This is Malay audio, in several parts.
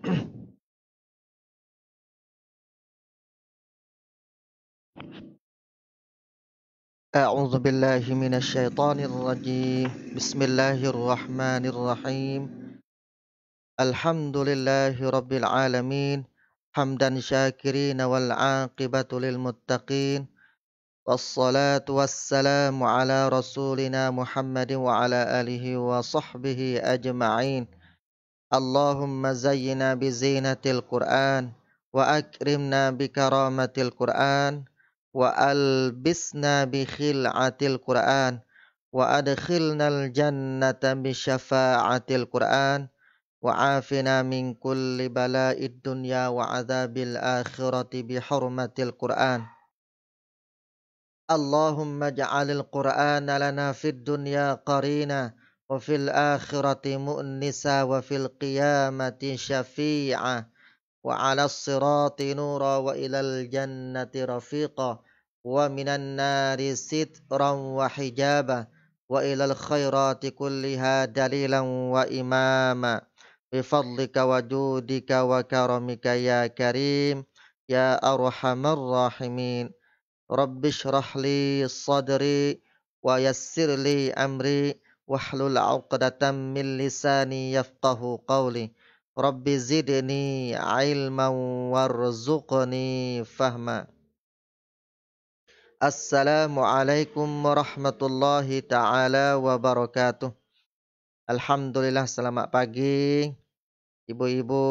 أعوذ بالله من الشيطان الرجيم بسم الله الرحمن الرحيم الحمد لله رب العالمين حمدا شاكرين والعاقبة للمتقين والصلاة والسلام على رسولنا محمد وعلى آله وصحبه أجمعين اللهم زينا بزينة القرآن وأكرمنا بكرامة القرآن وألبسنا بخلعة القرآن وأدخلنا الجنة بشفاعة القرآن وعافنا من كل بلاء الدنيا وعذاب الآخرة بحرمة القرآن اللهم اجعل القرآن لنا في الدنيا قرينا وفي الآخرة مؤنسا وفي القيامة شفيعا وعلى الصراط نورا وإلى الجنة رفيقا ومن النار سترا وحجابا وإلى الخيرات كلها دليلا وإماما بفضلك وجودك وكرمك يا كريم يا أرحم الراحمين رب اشرح لي صدري ويسر لي أمري واحلل عقدة من لساني يفقه قولي رب زدني علما وارزقني فهما السلام عليكم ورحمة الله تعالى وبركاته الحمد لله سلام pagi ibu-ibu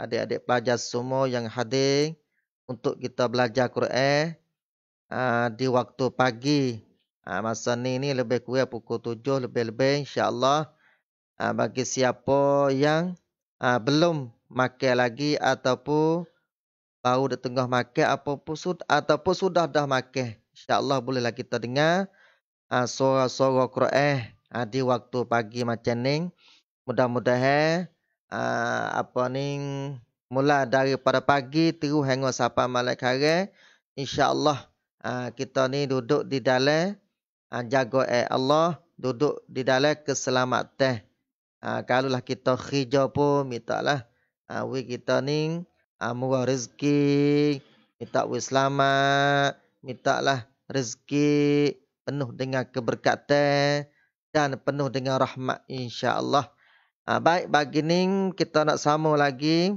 adik-adik pelajar semua yang hadir untuk kita belajar Quran uh, di waktu pagi Ha, masa ni ni lebih kurang pukul tujuh lebih-lebih insyaAllah. Ha, bagi siapa yang ha, belum makan lagi ataupun baru dah tengah makan apapun, sud ataupun sudah dah makan. InsyaAllah bolehlah kita dengar ha, suara-suara Quran ha, di waktu pagi macam ni. Mudah-mudahan ha, apa ni mula daripada pagi terus hingga sampai malam kare. InsyaAllah ha, kita ni duduk di dalam ha, jaga eh Allah duduk di dalam keselamatan. Ha, kalau lah kita hijau pun minta lah. Ha, we kita ni ha, murah rezeki. Minta we selamat. Minta lah rezeki penuh dengan keberkatan dan penuh dengan rahmat insyaAllah. Ha, baik bagi ni kita nak sama lagi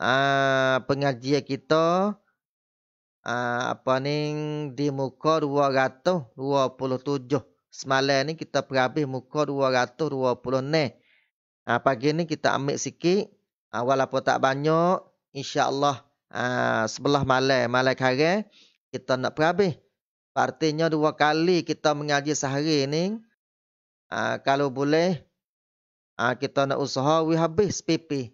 ha, pengajian kita uh, apa ni di muka 227. Semalam ni kita perhabis muka 226. Ah uh, pagi ni kita ambil sikit uh, walaupun tak banyak insyaallah uh, sebelah malam malam kare kita nak perhabis. Artinya dua kali kita mengaji sehari ni. Uh, kalau boleh uh, kita nak usaha we habis PP.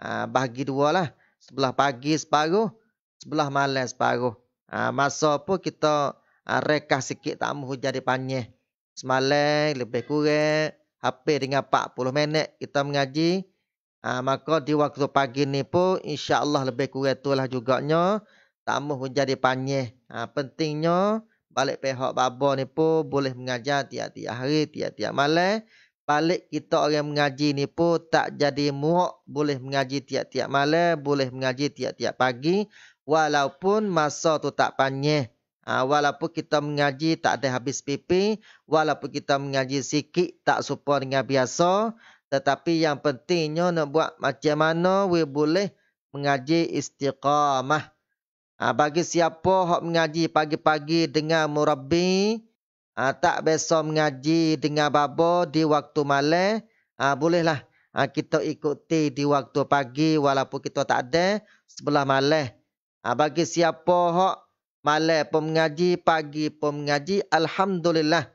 Uh, bagi dua lah. Sebelah pagi separuh sebelah malam separuh. Ha, masa pun kita ha, rekah sikit tak mahu jadi panjang. Semalam lebih kurang hampir dengan 40 minit kita mengaji. Ha, maka di waktu pagi ni pun Allah lebih kurang itulah juganya. Tak mahu jadi panjang. Ha, pentingnya balik pihak baba ni pun boleh mengajar tiap-tiap hari, tiap-tiap malam. Balik kita orang mengaji ni pun tak jadi muak. Boleh mengaji tiap-tiap malam, boleh mengaji tiap -tiap pagi walaupun masa tu tak panjang. Ha, walaupun kita mengaji tak ada habis pipi, walaupun kita mengaji sikit tak serupa dengan biasa, tetapi yang pentingnya nak buat macam mana we boleh mengaji istiqamah. Ha, bagi siapa hok mengaji pagi-pagi dengan murabbi, ha, tak biasa mengaji dengan babo di waktu malam, ha, bolehlah ha, kita ikuti di waktu pagi walaupun kita tak ada sebelah malam. Ha, bagi siapa hok malam pun mengaji, pagi pun mengaji, alhamdulillah.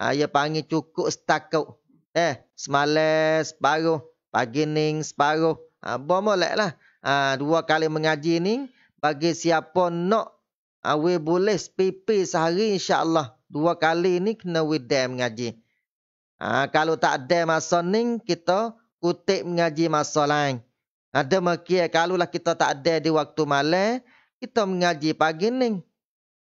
Ha, ia ya panggil cukup setakut. Eh, semalam separuh, pagi ni separuh. Ha, buat lah. Ha, dua kali mengaji ni, bagi siapa nak, ha, we boleh PP sehari insyaAllah. Dua kali ni kena we dem mengaji. Ha, kalau tak ada masa ni, kita kutip mengaji masa lain. Ada makia kalau lah kita tak ada di waktu malam, kita mengaji pagi ni.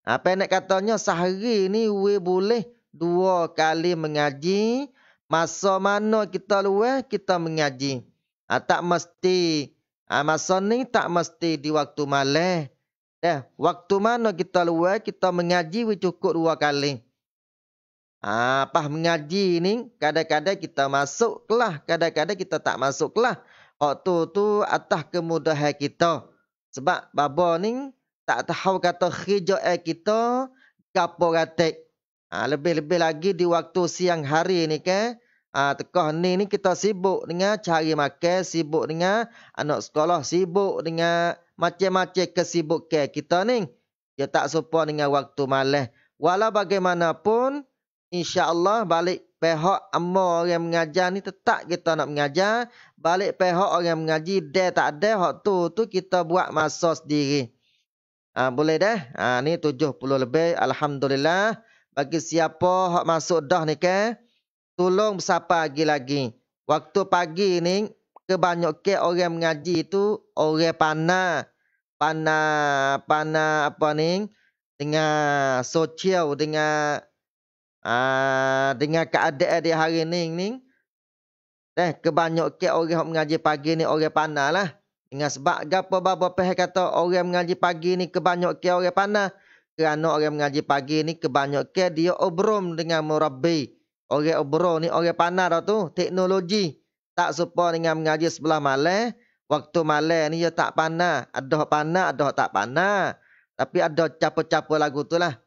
Apa ha, nak katanya sehari ni we boleh dua kali mengaji. Masa mana kita luar kita mengaji. Ha, tak mesti ha, masa ni tak mesti di waktu malam. Eh, waktu mana kita luar kita mengaji we cukup dua kali. Ha, apa mengaji ni kadang-kadang kita masuk kelah, kadang-kadang kita tak masuk kelah. Hak tu tu atas kemudahan kita. Sebab baba ni tak tahu kata khijau kita kapo Ha, lebih-lebih lagi di waktu siang hari ni ke, kan. Ha, tekah ni ni kita sibuk dengan cari makan, sibuk dengan anak sekolah, sibuk dengan macam-macam kesibuk ke kita ni. Dia tak sopan dengan waktu malam. Walau bagaimanapun, insya-Allah balik pihak amma orang yang mengajar ni tetap kita nak mengajar. Balik pihak orang yang mengaji dia tak ada hak tu tu kita buat masa sendiri. Ha, boleh dah. Ha, ni puluh lebih. Alhamdulillah. Bagi siapa hak masuk dah ni ke. Tolong bersapa lagi lagi. Waktu pagi ni kebanyakan orang mengaji tu orang panah. Panah, panah apa ni. Dengan sosial, dengan Ah, dengan keadaan dia hari ni ni eh ke orang yang mengaji pagi ni orang panah lah dengan sebab gapo babo peh kata orang yang mengaji pagi ni ke orang panah kerana orang yang mengaji pagi ni ke dia obrom dengan murabbi orang obrom ni orang panah dah tu teknologi tak serupa dengan mengaji sebelah malam waktu malam ni dia tak panah ada panah ada tak panah tapi ada capo-capo lagu tu lah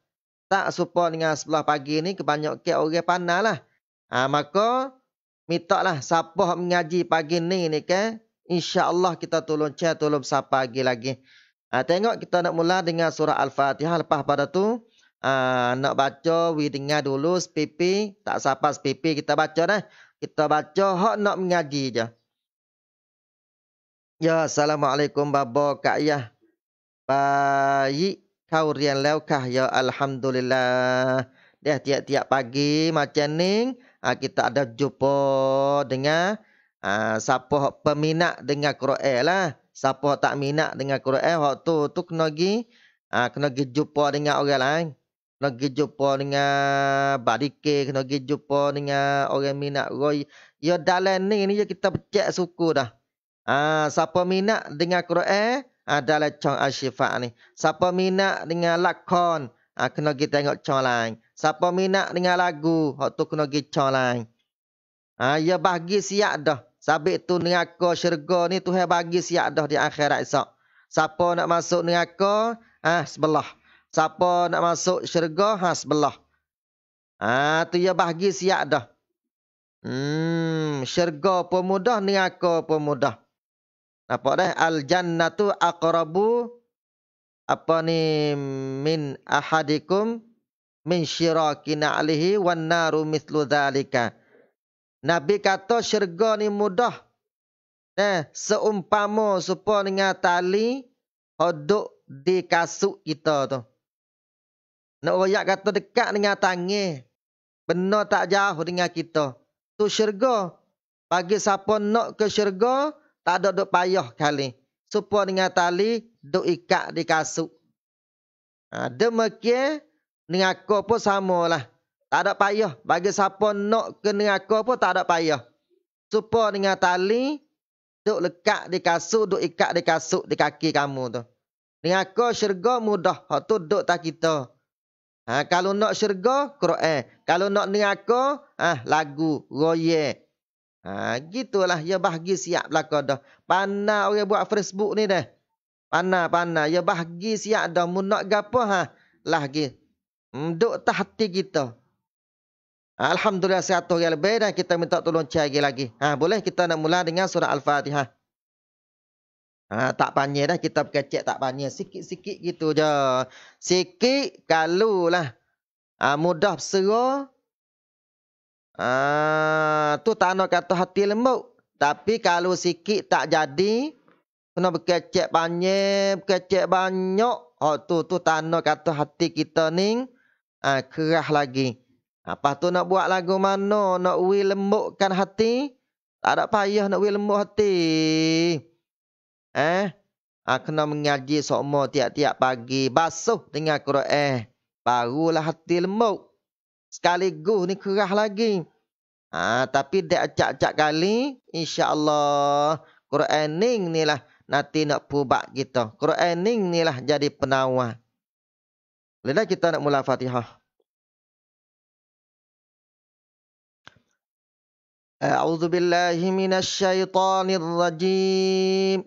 tak serupa dengan sebelah pagi ni kebanyakan orang panas lah. Ha, maka minta lah siapa mengaji pagi ni ni kan. InsyaAllah kita tolong cek tolong siapa lagi lagi. Ha, tengok kita nak mula dengan surah Al-Fatihah. Lepas pada tu ha, nak baca we dengar dulu SPP. Tak siapa SPP kita baca dah. Kita baca hak nak mengaji je. Ya Assalamualaikum Baba Kak Ayah. Baik kau rian lew kah ya alhamdulillah. Dia tiap-tiap pagi macam ni uh, kita ada jumpa dengan uh, siapa peminat dengan Quran lah. Siapa tak minat dengan Quran waktu tu kena pergi uh, ha, kena pergi jumpa dengan orang lain. Kena pergi jumpa dengan badike, kena pergi jumpa dengan orang minat roy. Ya dalam ni ni kita cek suku dah. Ah uh, siapa minat dengan Quran adalah ah, Chong al ah, ni. Siapa minat dengan lakon, ha, kena pergi tengok Chong lain. Siapa minat dengan lagu, hok tu kena pergi Chong lain. Ha, ya bagi siap dah. Sabit tu neraka syurga ni Tuhan bagi siap dah di akhirat esok. Siapa nak masuk neraka, Ah sebelah. Siapa nak masuk syurga, ha, sebelah. Ha, tu ya bagi siap dah. Hmm, syurga pemudah, neraka pemudah. Nampak dah al jannatu aqrabu apa ni min ahadikum min syirakin alihi wan naru mislu zalika. Nabi kata syurga ni mudah. Nah, eh, seumpama supo dengan tali hodok di kasut kita tu. Nak royak kata dekat dengan tangi. Benar tak jauh dengan kita. Tu syurga. Bagi siapa nak ke syurga, tak ada duk payah kali. Supaya dengan tali duk ikat di kasut. Ha, demikian dengan aku pun samalah. Tak ada payah. Bagi siapa nak ke dengan aku pun tak ada payah. Supaya dengan tali duk lekat di kasut, duk ikat di kasut di kaki kamu tu. Dengan aku syurga mudah. Hak tu duk tak kita. Ha, kalau nak syurga, Quran. Kalau nak dengan aku, ah, lagu, royek. Ha, gitulah ya bahagi siap belaka dah. Pana orang buat Facebook ni dah. Pana pana ya bahagi siap dah mun nak gapo ha. Lah gi. Duk tahti hati kita. Alhamdulillah satu orang lebih dan kita minta tolong cari lagi, lagi. Ha, boleh kita nak mula dengan surah Al-Fatihah. Ha, tak panjang dah kita kecek tak panjang. Sikit-sikit gitu je. Sikit kalulah. Ha, mudah berserah. Ah, tu tak nak kata hati lembut. Tapi kalau sikit tak jadi, kena berkecek banyak, berkecek banyak. Oh tu tu tanda kata hati kita ni ah, kerah lagi. Apa tu nak buat lagu mana? Nak ui lembutkan hati? Tak ada payah nak ui lembut hati. Eh? Ah, kena mengaji semua tiap-tiap pagi. Basuh dengan Quran. Barulah hati lembut. Sekali sekaligus ni kerah lagi. Ha, tapi dia cak-cak kali, insya Allah Quraning ni lah nanti nak pubak kita. Quraning ni lah jadi penawar. Lepas kita nak mula fatihah. A'udzubillahiminasyaitanirrajim.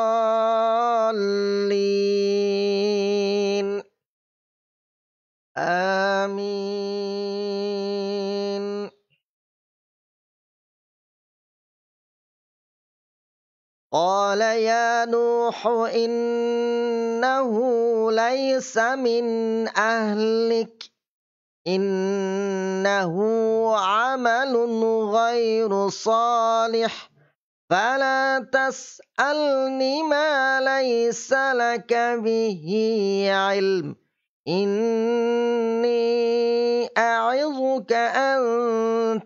آمين قال يا نوح إنه ليس من أهلك إنه عمل غير صالح فلا تسألني ما ليس لك به علم إني أعظك أن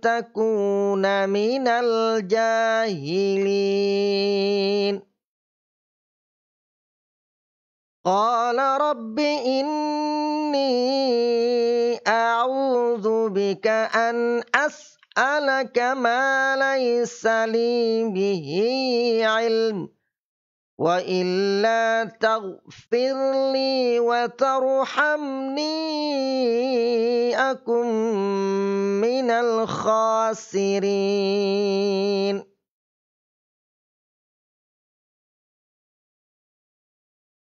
تكون من الجاهلين قال رب إني أعوذ بك أن أسألك ما ليس لي به علم وإلا تغفر لي وترحمني أكن من الخاسرين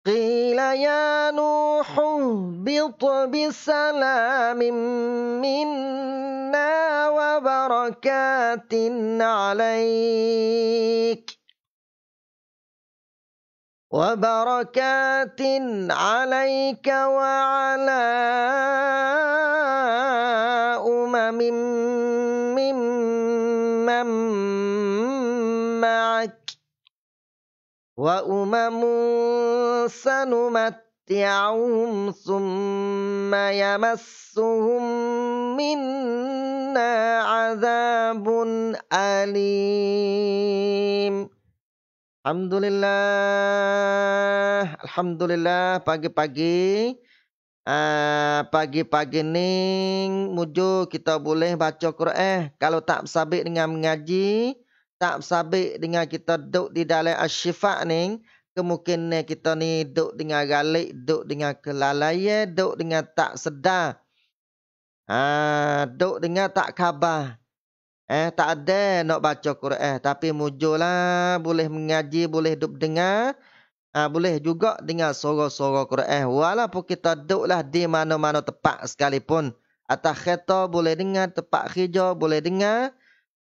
قيل يا نوح اهبط بسلام منا وبركات عليك وبركات عليك وعلى أمم من من معك وأمم سنمتعهم ثم يمسهم منا عذاب أليم Alhamdulillah. Alhamdulillah pagi-pagi ah, pagi-pagi uh, ni mujo kita boleh baca Quran. Kalau tak sabik dengan mengaji, tak sabik dengan kita duduk di dalam asyifa ni, kemungkinan kita ni duduk dengan galik, duduk dengan kelalaian, duduk dengan tak sedar. uh, duduk dengan tak khabar. Eh tak ada nak baca Quran tapi mujulah boleh mengaji boleh duk dengar ah boleh juga dengar suara-suara Quran walaupun kita duduklah di mana-mana tempat sekalipun atas kereta boleh dengar tempat hijau boleh dengar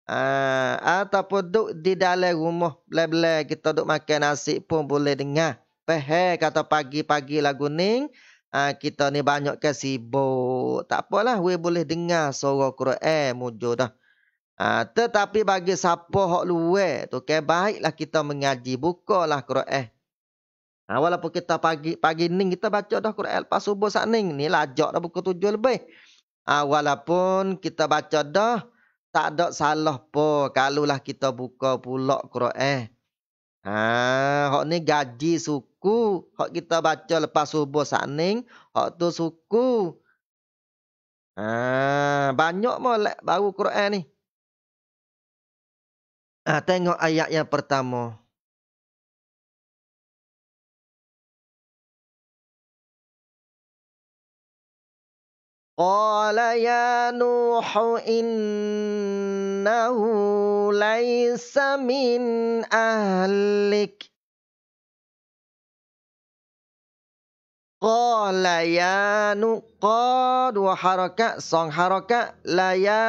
ah ha, ataupun duduk di dalam rumah bela-bela kita duduk makan nasi pun boleh dengar pehe kata pagi-pagi lagu ning ha, kita ni banyak kesibuk tak apalah we boleh dengar suara Quran mujur dah. Ha, tetapi bagi siapa Hok Luwe tu okay, baiklah kita mengaji bukalah Quran. Eh. Ha, walaupun kita pagi pagi ni kita baca dah Quran lepas subuh sat ni ni lah lajak dah pukul tujuh lebih. Ha, walaupun kita baca dah tak ada salah apa kalulah kita buka pula Quran. Eh. Ha, hak ni gaji suku Hok kita baca lepas subuh sat ni hak tu suku. Ah, ha, banyak mah baru Quran ni. Ha, tengok ayat yang pertama. قال يا نوح إنه ليس من أهلك قال يا نو قد وحركة صن حركة لا يا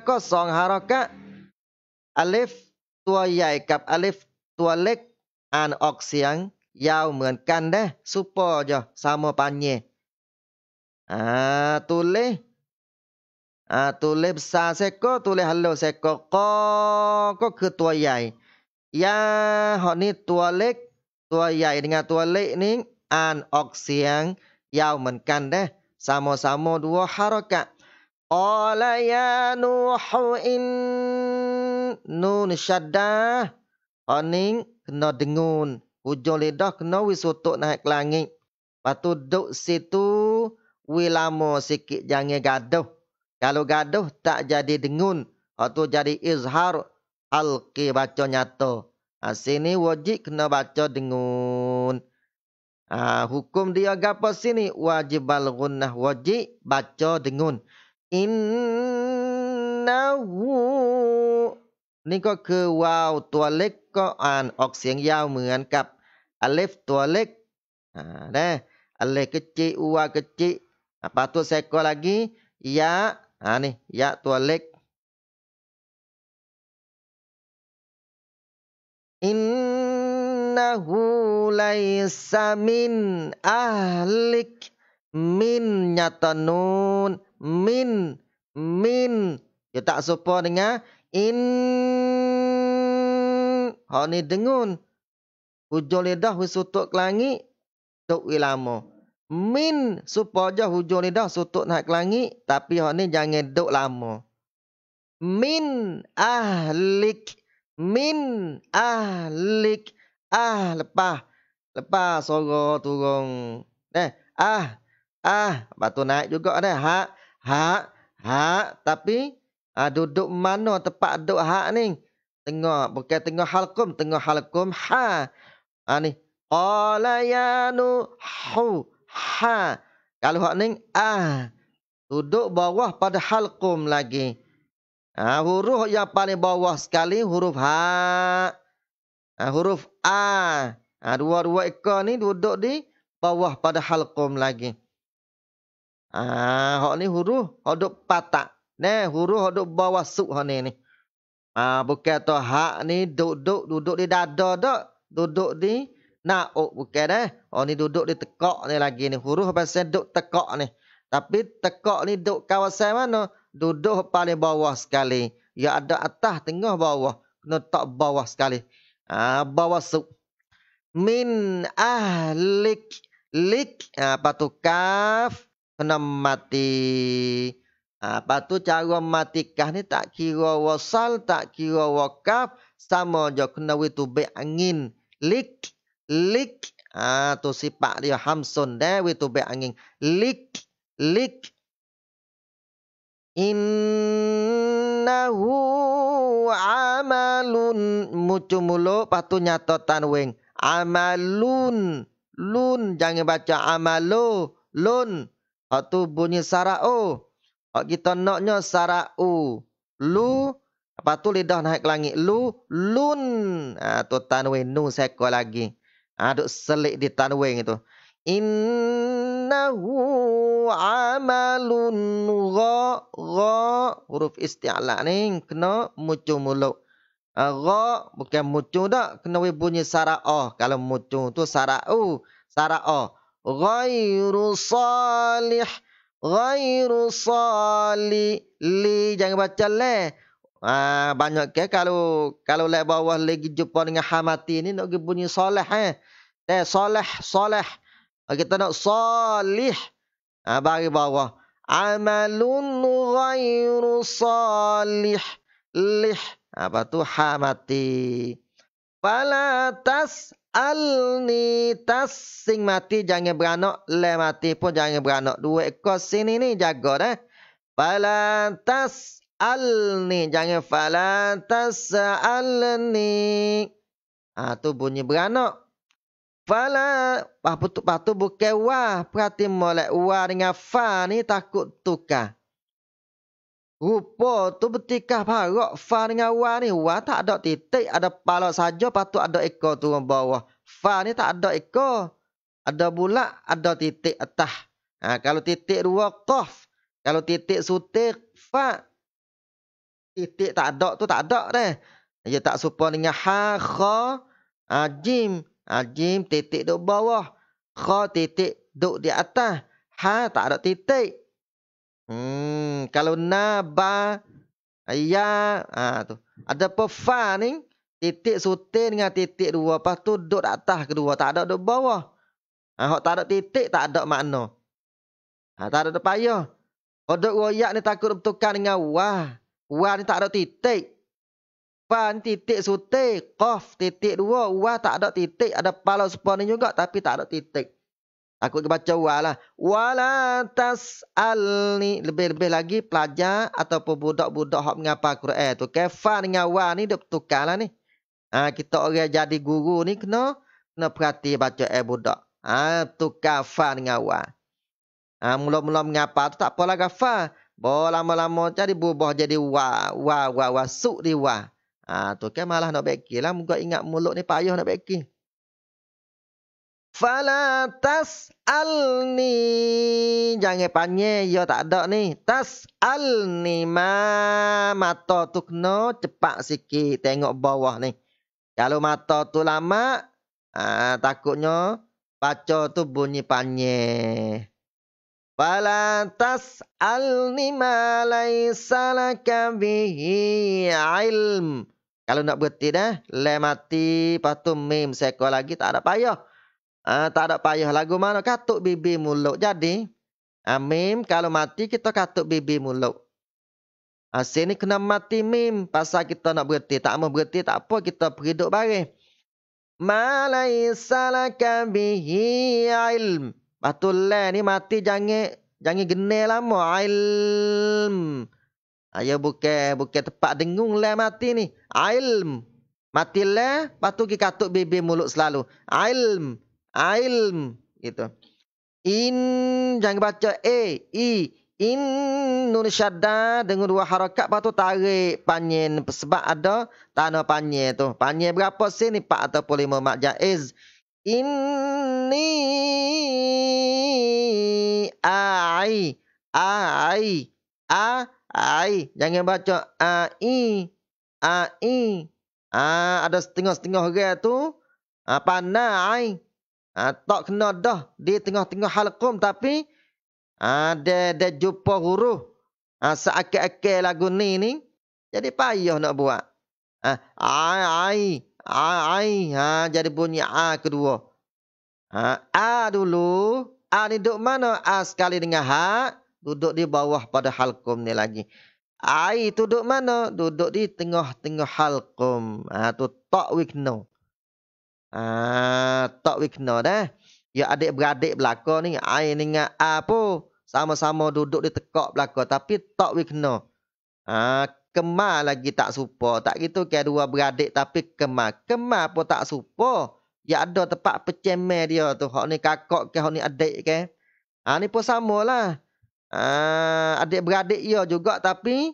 قصن حركة ألف ตัวใหญ่กับอเลิฟตัวเล็ก อ่านออกเสียง ยาวเหมือนกันนะซูปเปอร์จอซามอปันเยอาตุเลอาตุเลบซาเซโกตุเลฮัลโลเซโกก็ก็คือตัวใหญ่ยาหอนี่ตัวเล็ก ตัวใหญ่งาตัวเล็กนี้อ่านออกเสียงยาวเหมือนกันนะซามอซามอดัวฮารกะอลายานูฮอิน nun syaddah oning kena dengun hujung lidah kena wisutuk naik ke langit patu duk situ wi lama sikit jangan gaduh kalau gaduh tak jadi dengun atau jadi izhar halqi baca nyata ha, sini wajib kena baca dengun ha, hukum dia gapo sini wajib balghunnah wajib baca dengun innahu นี่ก็คือวาวตัวเล็กก็อ่านออกเสียงยาวเหมือนกับอเลฟตัวเล็กอ่านะอเลกจิอวากจิอะปาตัวเซกลากียะอ่านี่ยะตัวเล็ก อินน h u ูไลซามินอ h ลิกมินยะต t นูนมินมิน n y ตัก k serupa d e n In Hak ni dengun Hujung lidah Wisutuk ke langit Tuk wilama Min Supaya hujung lidah Sutuk naik ke langit Tapi hak ni Jangan duk lama Min Ahlik Min Ahlik Ah Lepas Lepas Soro turun Eh Ah Ah batu naik juga ada Hak Hak Hak Tapi Ha, duduk mana tempat duduk hak ni? Tengok. Bukan tengok halkum. Tengok halkum. Ha. Ha ni. Qala ya nuhu. Ha. Kalau hak ni. Ah. Duduk bawah pada halkum lagi. Ha, huruf yang paling bawah sekali. Huruf ha. ha huruf A. Ha, Dua-dua ekor ni duduk di bawah pada halkum lagi. Ah, hak ni huruf. Hak duduk patak. Ne, huruf duk bawah suk ni ni. Ha, ah bukan tu hak ni duduk duduk di dada dak, duduk di nak bukan dah. Oh ni duduk di tekak ni lagi ni. Huruf pasal duk tekak ni. Tapi tekak ni duk kawasan mana? Duduk paling bawah sekali. Ya ada atas tengah bawah. Kena tak bawah sekali. Ah bawah suk. Min ahlik lik ah ha, patu kaf kena mati. Ha, lepas tu cara matikah ni tak kira wasal, tak kira wakaf. Sama je kena witu angin. Lik, lik. Ha, tu sifat dia hamsun dah witu angin. Lik, lik. Innahu amalun. Mucu mulut. Lepas tu nyatotan wing. Amalun. Lun. Jangan baca amalu. Lun. Lepas tu bunyi sara'u. Oh. Kalau kita naknya sara'u. Lu. Apa tu lidah naik ke langit. Lu. Lun. Ha, tanwin. Nu seko lagi. Aduk ha, selik di tanwin itu. Innahu amalun gha gha huruf isti'la ni kena mucu mulut. Ha, gha bukan mucu dak kena we bunyi sara o. Kalau mucu tu sara u, sara o. Ghairu salih ghairu sali li jangan baca le Ah banyak ke kalau kalau le bawah lagi jumpa dengan hamati ni nak pergi bunyi soleh eh eh soleh soleh ha, kita nak salih Ah ha, bagi bawah amalun ghairu salih li. apa tu hamati fala tas Alni tas sing mati jangan beranak. Le mati pun jangan beranak. Dua ekor sini ni jaga dah. Falantas alni. Jangan falantas alni. Ha, tu bunyi beranak. Fala. Lepas tu, tu bukan wah. Perhati molek wah dengan fa ni takut tukar. Rupa tu betikah parok. Fa dengan wa ni. Wa tak ada titik. Ada palak saja. Patut ada ekor turun bawah. Fa ni tak ada ekor. Ada bulat. Ada titik atas. Ha, kalau titik dua, kof. Kalau titik sutik, fa. Titik tak ada tu tak ada dah. Dia tak serupa dengan ha, kha, ajim. Ha, ha, jim titik duk bawah. Kha titik duk di atas. Ha tak ada titik. Hmm, kalau na ba ya ah ha, tu. Ada pa ni titik sutin dengan titik dua apa tu duduk atas kedua tak ada duduk bawah. Ah tak ada titik tak ada makna. ha, tak ada depaya. Hok royak ni takut bertukar dengan wah. Wah ni tak ada titik. Fa ni titik sutin, qaf titik dua, wah tak ada titik, ada palau sepan juga tapi tak ada titik. Aku akan baca wah lah. Wala tas'alni. Lebih-lebih lagi pelajar ataupun budak-budak yang mengapa Quran tu. Kefan dengan wah ni dia bertukar lah ni. Ha, kita orang jadi guru ni kena kena perhati baca eh budak. Ha, tukar fa dengan wah. Ha, Mula-mula mengapa tu tak apalah kan fa. Boleh lama-lama jadi bubah jadi wa wa wah, wah. Suk di wa. Ha, tu kan malah nak bekir lah. Muka ingat mulut ni payah nak bekir. Fala tas al ni Jangan panye yo tak ada ni. Tas al ni ma mata tukno cepat sikit tengok bawah ni. Kalau mata tu lama, ah takutnya baca tu bunyi panye. Fala tas alni ma laisa laka bihi ilm. Kalau nak berhenti dah, le mati patu mim sekolah lagi tak ada payah. Uh, tak ada payah lagu mana katuk bibi muluk. Jadi, amim ha, kalau mati kita katuk bibi muluk. Asyik ha, ni kena mati mim pasal kita nak berhenti. Tak mau berhenti tak apa kita periduk bareng. Malaysalaka bihi ilm. Batul ni mati jangan jangan genel lama ilm. Ayo buka buka tempat dengung lah mati ni. Ilm. Mati lah patu kita katuk bibi muluk selalu. Ilm. Ilm ilm gitu. In jangan baca e i in nun syadda dengan dua harakat patu tarik panjen sebab ada tanah panjen tu. Panjen berapa sini ni 4 atau 5 mak jaiz. Inni ai ai a ai jangan baca ai ai ah ada setengah-setengah gerak tu apa naik Ha, tak kena dah di tengah-tengah halqum tapi ha, ada dia jumpa huruf ha, seakil-akil lagu ni ni. Jadi payah nak buat. Ha, ai, ai, ai, ai. Ha, jadi bunyi A kedua. Ha, A dulu. A ni duduk mana? A sekali dengan H. Duduk di bawah pada halqum ni lagi. Ai tu duduk mana? Duduk di tengah-tengah halqum. Ha, tu tak wikno. Ah, tak wik dah. Ya adik-beradik belaka ni, ai ni dengan A sama-sama duduk di tekak belaka tapi tak wik Ah, kemar lagi tak supa. Tak gitu ke dua beradik tapi kemar. Kemar pun tak supa. Ya ada tempat peceme dia tu. Hak ni kakak ke hak ni adik ke. Ha ni pun samalah. Ah, adik beradik ya juga tapi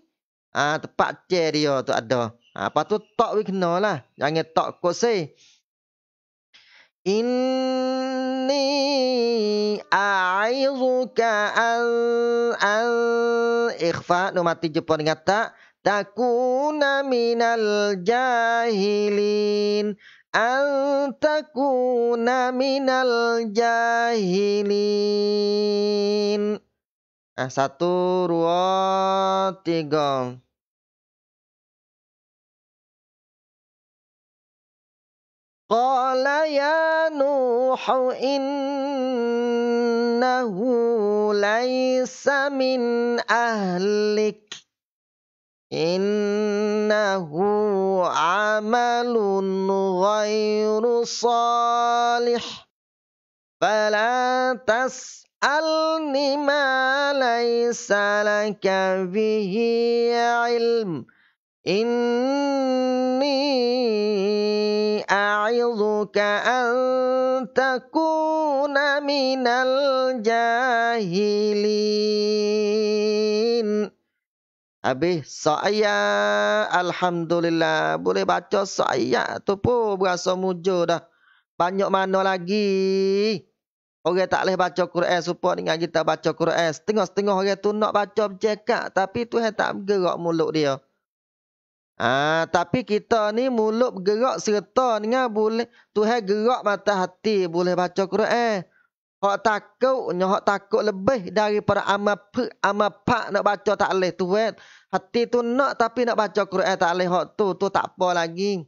ah tempat ce tu ada. Ha ah, patu Tok we kenalah. Jangan Tok kosih. إني أعظك أن أن إخفاء نمتي جبون ياتا تكون من الجاهلين أن تكون من الجاهلين Eh, satu, dua, tiga. قال يا نوح إنه ليس من أهلك إنه عمل غير صالح فلا تسألني ما ليس لك به علم إني أعظك أن تكون من jahilin. Habis saya Alhamdulillah. Boleh baca saya tu pun berasa mujur dah. Banyak mana lagi. Orang tak boleh baca Quran. supaya dengan kita baca Quran. Setengah-setengah orang tu nak baca berjekak. Tapi tu tak bergerak mulut dia. Ah, tapi kita ni mulut bergerak serta dengan boleh Tuhan gerak mata hati boleh baca Quran. Eh. Hak takut, hak takut lebih daripada amal pe amal pak nak baca tak leh tu eh. Hati tu nak tapi nak baca Quran tak leh hak tu tu tak apa lagi.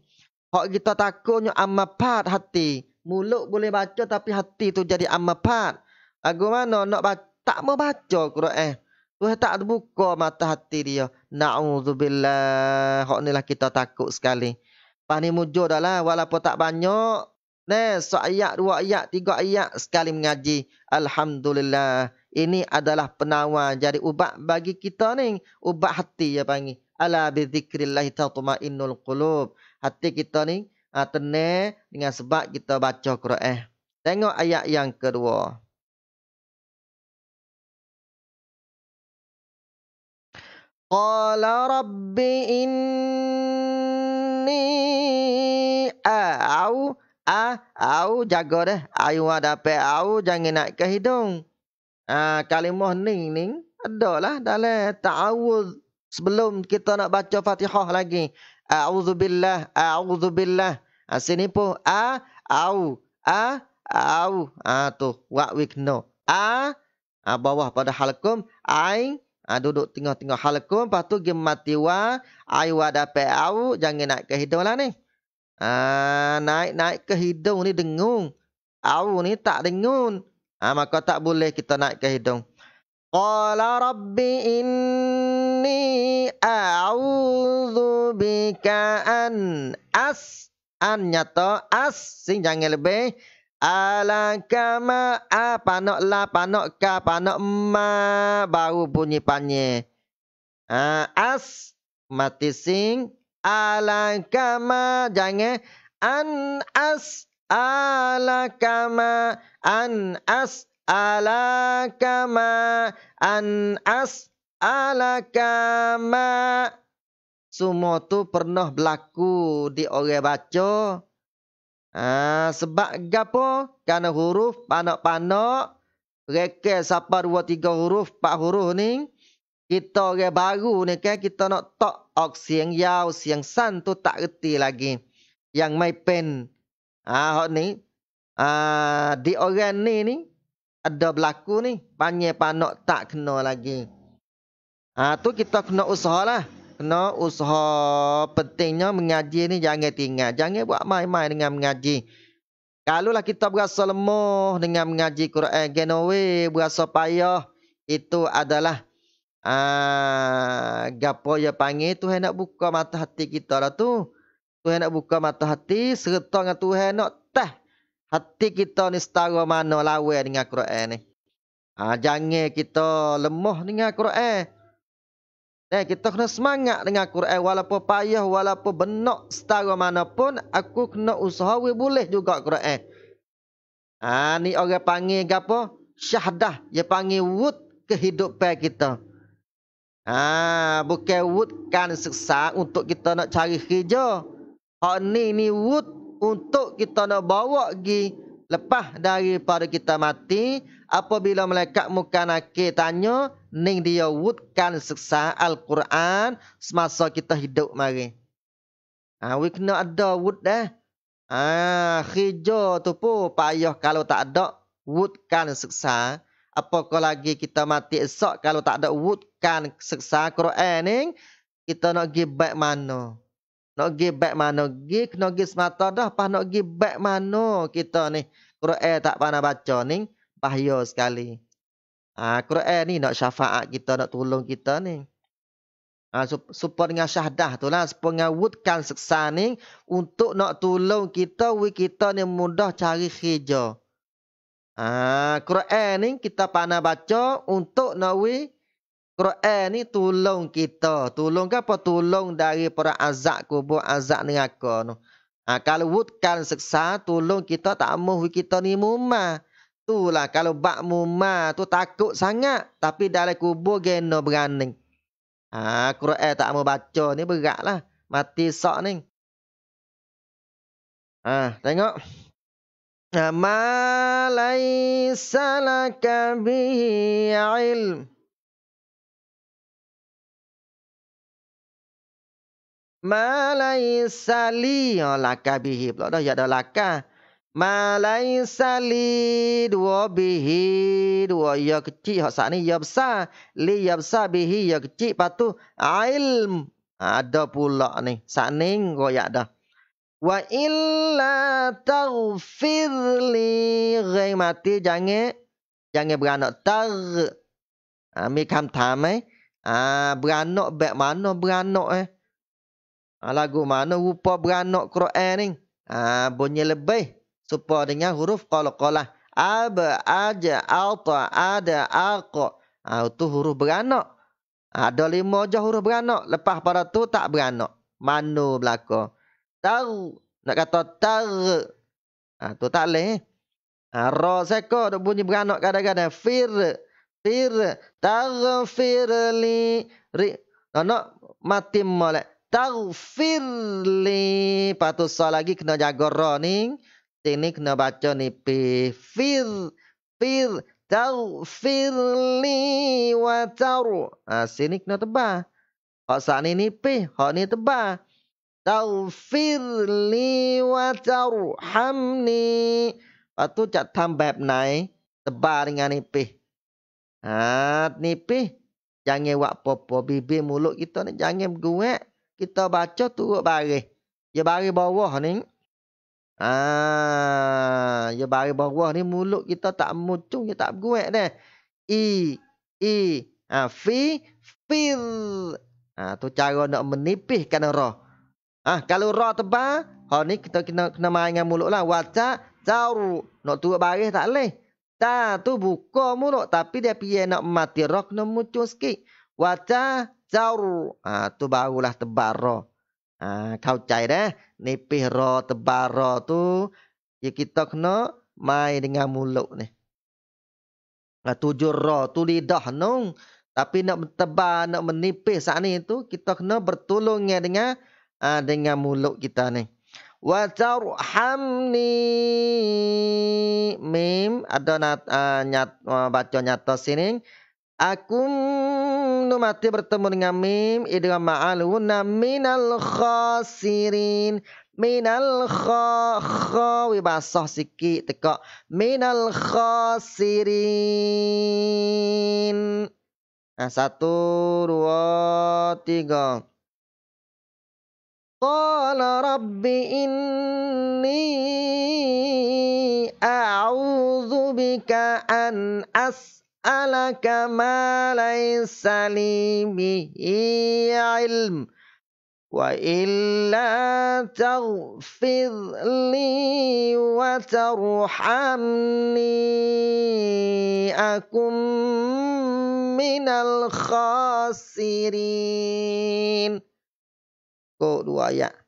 Hak kita takut nyo amal pat hati. Mulut boleh baca tapi hati tu jadi amal pat. Agu mana nak baca, tak mau baca Quran. Eh. Tuhan tak terbuka mata hati dia. Na'udzubillah. Hak inilah kita takut sekali. Lepas ni mujur dah lah. Walaupun tak banyak. Ne, so ayat, dua ayat, tiga ayat sekali mengaji. Alhamdulillah. Ini adalah penawar jadi ubat bagi kita ni. Ubat hati ya panggil. Ala bi zikrillahi tatma'innul qulub. Hati kita ni uh, tenang dengan sebab kita baca Quran. Tengok ayat yang kedua. Inni Aau Aau قال Ada إني أو Jangan جاغور ke hidung Ah جانينا كهيدون كلمه نينين adalah dalam ta'awuz sebelum kita nak baca Fatihah lagi. A'udzu billah, a'udzu billah. Ha, sini pun a au a au. Ah tu wa wikno. A ha, bawah pada halkum ain Ha, duduk tengah-tengah halakum. Lepas tu dia mati wa. Air wa dapat au. Jangan naik ke hidung lah ni. Ha, Naik-naik ke hidung ni dengung. Au ni tak dengung, Ha, maka tak boleh kita naik ke hidung. Qala rabbi inni a'udhu bika an as. An nyata as. Sing jangan lebih. Alangkah ma a ah, panok la panok ka panok ma baru bunyi panye. ah as mati sing alangkah ma jangan eh. an as alangkah ma an as alangkah ma an as alangkah ma semua tu pernah berlaku di orang baca. Ah, sebab gapo? Karena huruf panok-panok. Reka sapa dua tiga huruf, empat huruf ni. Kita orang baru ni kan. Kita nak tok ok siang yau, siang san tu tak reti lagi. Yang mai pen. Ah, ni. Ah, di orang ni ni. Ada berlaku ni. Panyai panok tak kena lagi. Ah, tu kita kena usahalah kena usaha pentingnya mengaji ni jangan tinggal jangan buat main-main dengan mengaji kalau lah kita berasa lemah dengan mengaji Quran genowe berasa payah itu adalah ah gapo ya panggil Tuhan nak buka mata hati kita lah tu Tuhan nak buka mata hati serta dengan Tuhan nak teh hati kita ni setara mana lawan dengan Quran ni ah jangan kita lemah dengan Quran Eh, kita kena semangat dengan Quran walaupun payah walaupun benak setara mana pun aku kena usaha we boleh juga Quran. Ah ha, ni orang panggil gapo? Syahdah, dia panggil wud kehidupan kita. Ah ha, bukan wud kan seksa untuk kita nak cari kerja. Hak ni ni wud untuk kita nak bawa pergi lepas daripada kita mati apabila malaikat muka nakik tanya ning dia wudkan seksa al-Quran semasa kita hidup mari ha we kena ada wud dah eh? ha khijo tu pun payah kalau tak ada wudkan seksa apakah lagi kita mati esok kalau tak ada wudkan seksa Quran ning kita nak gi mana nak pergi back mana pergi kena pergi semata dah pas nak pergi back mana kita ni Quran tak pernah baca ni bahaya sekali ha, Quran ni nak syafaat kita nak tolong kita ni ha, support dengan syahdah tu lah support dengan wudkan seksa ni untuk nak tolong kita we kita ni mudah cari hijau. ah ha, Quran ni kita pernah baca untuk nawi. Quran ni tolong kita. Tolong ke apa? Tolong daripada azab kubur, azab neraka tu. Ha, kalau wudkan seksa, tolong kita tak mahu kita ni mumah. Itulah kalau bak mumah tu takut sangat. Tapi dalam kubur gena berani. Ha, Quran tak mahu baca ni berat lah. Mati sok ni. Ha, tengok. Ha, Ma laisa laka ilm. Malaysia li ha, laka bihi pula dah ya ada laka Malaysia li dua bihi dua ya kecil hak sat ni ya besar li ya besar bihi ya kecil patu ilm ada pula ni sat ni royak dah wa illa taghfir li gai mati jangan jangan beranak tar ambil ha, kam tam eh ah beranak bek mana beranak eh Ha, lagu mana rupa beranak Quran ni? Ha, bunyi lebih. Supa dengan huruf qalqalah. Ab, aj, alta, ada, aqa. Ah, ha, itu huruf beranak. Ha, ada lima je huruf beranak. Lepas pada tu tak beranak. Mano belaka. Tar. Nak kata tar. Ha, tu tak leh. Ha, eh. ra seka tu bunyi beranak kadang-kadang. Fir. Fir. Tar fir li. Ri. Nak, nak. Mati malak. Taufirli. Lepas patut so lagi kena jaga ra ni. Sini kena baca ni. Fir. Fir. Taufirli. Watar. Ha, sini kena tebal. Hak saat ni ni pih. Hak ni tebal. Taufirli. Watar. Hamni. Lepas tu cak tambah naik. Tebal dengan ni pih. Ha, ni pih. Jangan buat popo bibir mulut kita ni. Jangan berguak kita baca turut baris. Ya baris bawah ni. Ah, ya baris bawah ni mulut kita tak mucung, kita ya tak berguet dah. I, i, ha, fi, fil. Ha, tu cara nak menipihkan roh. Ah, kalau roh tebal, ha ni kita kena kena main dengan mulut lah. Waca, caru. Nak turut baris tak leh. Ta tu buka mulut. Tapi dia pilih nak mati roh, kena mucung sikit. Waca, Ha, tu ha, eh. tu. tebaro. Ya tebaro Kau nipih ro mai dengan จ้ารูอ่าตัวบาวละตบารออ่าเข้าใจได้ในปีรอตบารอตัวยกิตกเนาะไม่ดงามุลุนี่ตัวจุรอตัวลีดอหนง ha, tapi nak tebar nak menipis saat ni tu kita kena bertolong dengan uh, dengan mulut kita ni wa tarhamni mim ada nat, uh, nyat, uh, baca nyata sini Akum numati bertemu dengan mim idgham ma'aluna minal khasirin minal kha kha wibasah siki teko minal khasirin Nah, satu, dua, tiga. Qala rabbi inni a'udhu bika an as أسألك ما ليس لي به علم وإلا تغفر لي وترحمني أكن من الخاسرين. Kedua ya.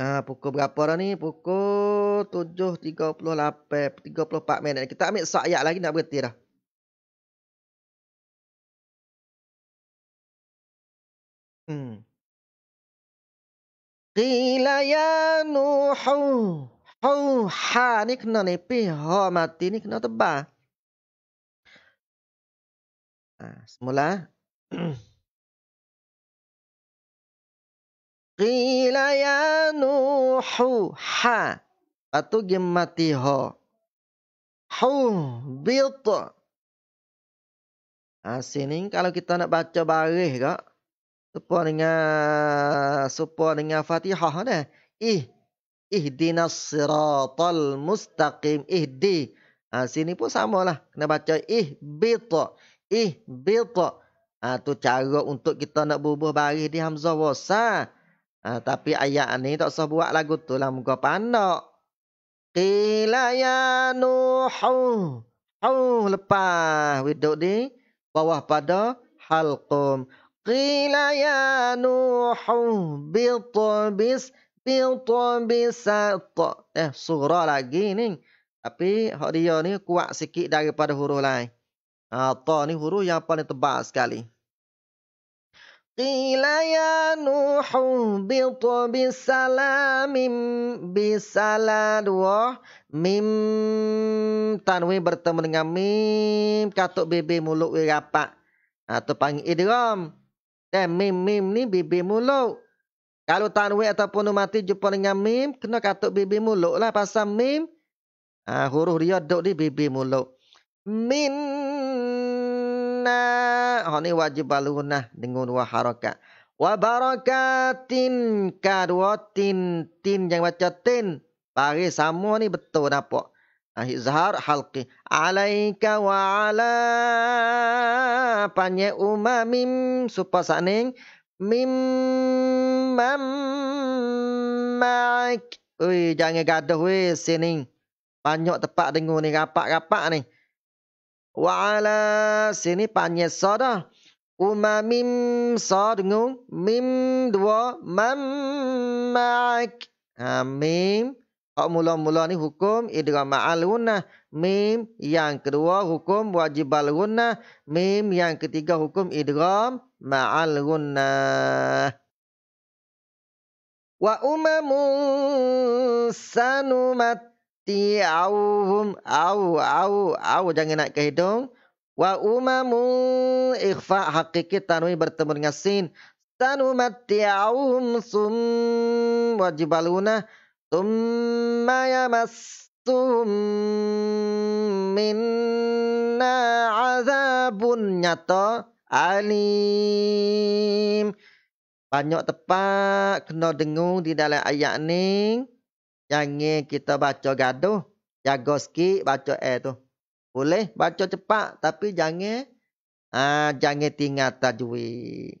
Ha, pukul berapa dah ni? Pukul 7.38. 34 minit. Kita ambil sayak lagi nak berhenti dah. Hmm. Qila ya nuhu. Hu ha ni kena nepi. Ha mati ni kena tebal. Ha, semula. Semula. qila ya nuhu ha atau gimati ho hu bit ah ha, sini kalau kita nak baca baris ke supo dengan supo dengan fatihah dah ih ihdinas siratal mustaqim ihdi ah sini pun sama lah. kena baca ih bit ih bit ah ha, tu cara untuk kita nak bubuh baris di hamzah wasa Ha, tapi ayat ni tak usah buat lagu tu lah. Muka pandak. Qila ya nuhu. Hu lepas. Widuk di bawah pada halqum. Qila ya nuhu. Biltubis. Biltubis. Eh surah lagi ni. Tapi hak ni kuat sikit daripada huruf lain. Ha, ta ni huruf yang paling tebal sekali. قيل يا نوح اهبط بسلام بسلام ميم تنوي bertemu dengan ميم كاتو بيبي مولوك ويغابا atau panggil idrom dan eh, mim mim ni bibi muluk kalau tanwi ataupun mati jumpa dengan mim kena katuk bibi muluk lah pasal mim uh, huruf dia duduk di bibi muluk min sunnah. Hak ni wajib balunah dengan dua harakat. Wa barakatin ka dua tin tin yang baca tin. Pari semua ni betul nampak. Ha, Izhar halqi. Alaika wa ala panye umamim supasaning mim mam mak. Ui jangan gaduh we sini. Banyak tepat dengung ni rapat-rapat ni. wa ala sini panye soda uma mim sod mim dua mam maik mim kok mula-mula ni hukum idrama al mim yang kedua hukum wajib al mim yang ketiga hukum idram ma'al gunnah wa umamun sanumat ti au hum au au au jangan nak ke hidung wa umamu ikhfa hakiki tanwin bertemu dengan sin Tanu mati au hum sum wajibaluna summa yamassum minna azabun nyata alim banyak tepat kena dengung di dalam ayat ni yang kita baca gaduh. Jaga sikit baca air tu. Boleh baca cepat tapi jangan ah jangan tinggal tajwid.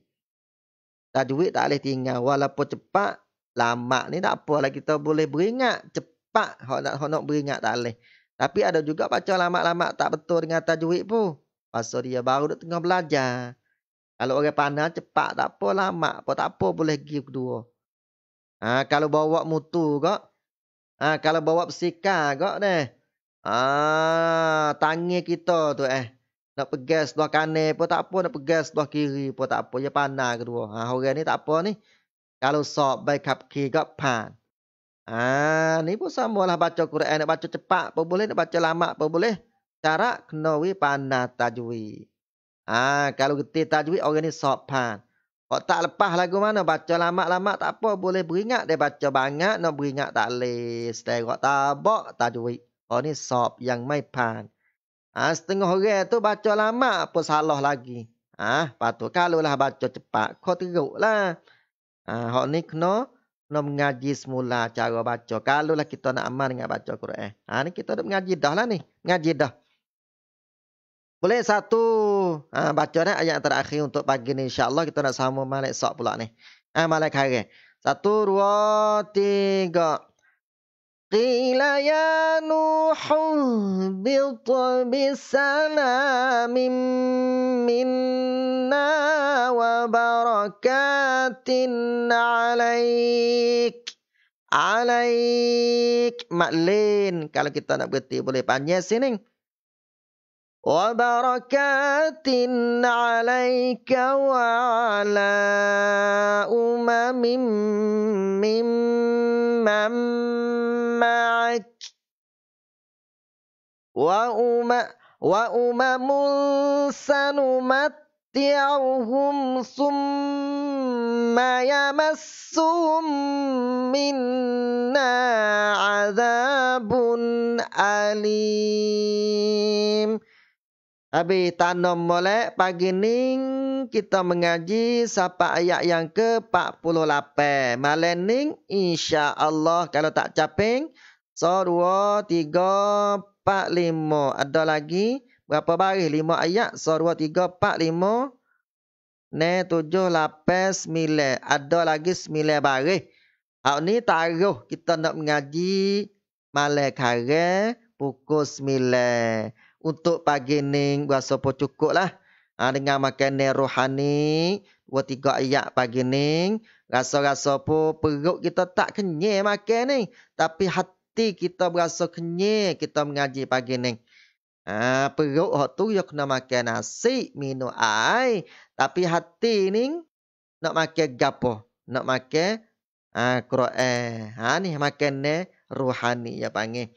Tajwid tak boleh tinggal walaupun cepat lama ni tak apa lah kita boleh beringat cepat hok nak nak beringat tak boleh. Tapi ada juga baca lama-lama tak betul dengan tajwid pun. Pasal dia baru dah tengah belajar. Kalau orang panah cepat tak apa lama pun tak apa boleh give kedua. ha, kalau bawa mutu kok Ha, kalau bawa bersihkan kot ni. Ha, tangi kita tu eh. Nak pegas sebelah kanan pun tak apa. Nak pegas sebelah kiri pun tak apa. Ya panah kedua. Ha, orang ni tak apa ni. Kalau sok baik kaki kot pan. Ha, ni pun sama lah baca Quran. Nak baca cepat pun boleh. Nak baca lama pun boleh. Cara kenawi panah tajwi. Ha, kalau getih tajwi orang ni sok pan. Kalau tak lepas lagu mana, baca lama-lama tak apa. Boleh beringat dia baca banyak, nak beringat tak leh. Setelah kau tak bok, tak duit. Kau oh, ni sop yang mai pan. Ha, setengah hari tu baca lama pun salah lagi. Ah, ha, patut kalau lah baca cepat, kau teruk lah. Ah, ha, ni kena, kena mengaji semula cara baca. Kalau lah kita nak aman dengan baca Quran. Ah, ha, ni kita dah mengaji dah lah ni. Mengaji dah. Boleh satu Ha, baca ni ayat terakhir untuk pagi ni. InsyaAllah kita nak sama malik sok pula ni. Ha, malik hari. Satu, dua, tiga. Qila ya Nuhu bitubi salamin minna wa barakatin alaik. Alaik. Maklin. Kalau kita nak berhenti boleh panjang sini. وبركات عليك وعلى أمم ممن معك وأم وأمم سنمتعهم ثم يمسهم منا عذاب أليم Abi tanam molek pagi ni kita mengaji sapa ayat yang ke 48. Malam ni insya-Allah kalau tak capeng so 2 3 4 ada lagi berapa baris 5 ayat so 2 3 4 5 ne 7 8 9 ada lagi 9 bagi Hak ni taruh kita nak mengaji malam kare pukul 9 untuk pagi ni rasa pun cukup lah. Ha, dengan makan ni rohani. Dua tiga ayat pagi ni. Rasa-rasa pun perut kita tak kenyai makan ni. Tapi hati kita berasa kenyai kita mengaji pagi ni. Ha, perut hok tu ya kena makan nasi, minum air. Tapi hati ni nak makan gapo. Nak makan ha, Quran. Ha, ni makan ni rohani ya panggil.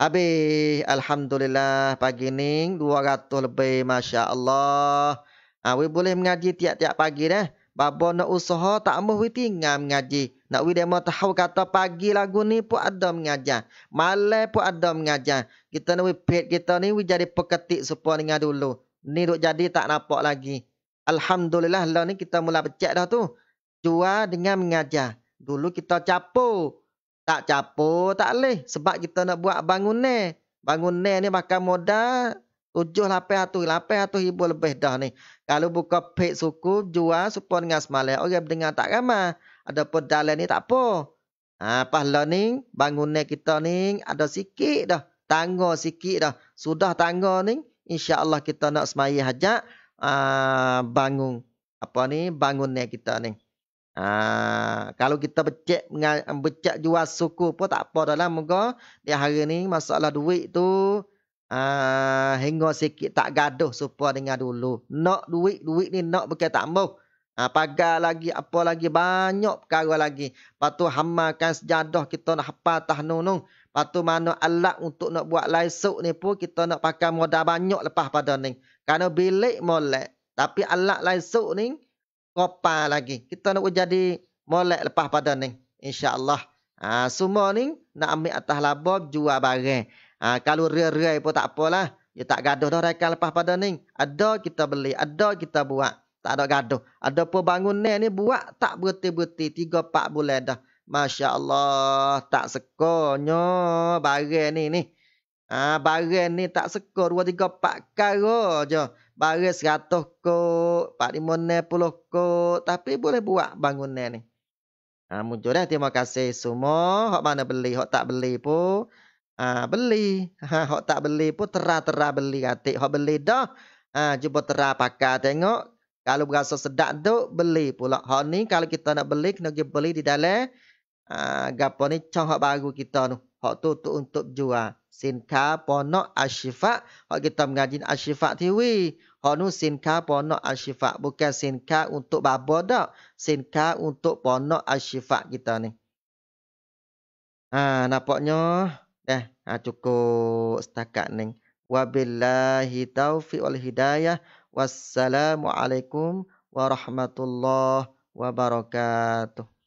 Habis alhamdulillah pagi ni 200 lebih masya-Allah. Ha we boleh mengaji tiap-tiap pagi dah. Babo nak usaha tak mahu we tinggal mengaji. Nak we demo tahu kata pagi lagu ni pun ada mengajar. Malam pun ada mengajar. Kita nak we kita ni we jadi peketik supaya dengar dulu. Ni duk jadi tak nampak lagi. Alhamdulillah lah ni kita mula pecat dah tu. Jual dengan mengajar. Dulu kita capur. Tak capo, tak leh. Sebab kita nak buat bangunan. Bangunan ni makan modal tujuh lapan atau lapan atau ribu lebih dah ni. Kalau buka pek suku jual supaya dengan semalai orang dengar tak ramah. Ada pun dalam ni tak apa. Ha, pahala ni bangunan kita ni ada sikit dah. Tangga sikit dah. Sudah tangga ni insya Allah kita nak semayah hajat uh, bangun. Apa ni bangunan kita ni. Ha, kalau kita becek becek jual suku pun tak apa dalam muka di hari ni masalah duit tu ha, hingga sikit tak gaduh supaya dengan dulu nak duit duit ni nak bukan tak mau ha, pagar lagi apa lagi banyak perkara lagi patu hamakan sejadah kita nak tah nunung patu mana alat untuk nak buat laisuk ni pun kita nak pakai modal banyak lepas pada ni Kalau bilik molek tapi alat laisuk ni kopa lagi. Kita nak jadi molek lepas pada ni. InsyaAllah. Ha, semua ni nak ambil atas labor jual barang. Ha, kalau rerai pun tak apalah. Dia ya, tak gaduh dah rekan lepas pada ni. Ada kita beli. Ada kita buat. Tak ada gaduh. Ada pun bangunan ni buat tak berhenti-berhenti. Tiga, empat bulan dah. Masya Allah. Tak sekonya barang ni ni. Ha, barang ni tak sekor. Dua, tiga, empat karo je. Baris 100 kot, 450 kot. Tapi boleh buat bangunan ni. Ha, muncul dah. Terima kasih semua. Hak mana beli, hak tak beli pun. Ha, beli. Ha, hak tak beli pun tera-tera beli katik. Hak beli dah. Ha, cuba tera pakar tengok. Kalau berasa sedap tu, beli pula. Hak ni kalau kita nak beli, kena pergi beli di dalam. Ha, gapa ni cong hak baru kita tu. Hak tu, tu untuk jual. Sinka, ponok, asyifat. Hak kita mengajin asyifat tiwi. Hak nu sinka ponok asyifa. Bukan sinka untuk babo dak. Sinka untuk pono asyifa kita ni. Ha, nampaknya. dah eh, ha, cukup setakat ni. Wabillahi taufiq wal hidayah. Wassalamualaikum warahmatullahi wabarakatuh.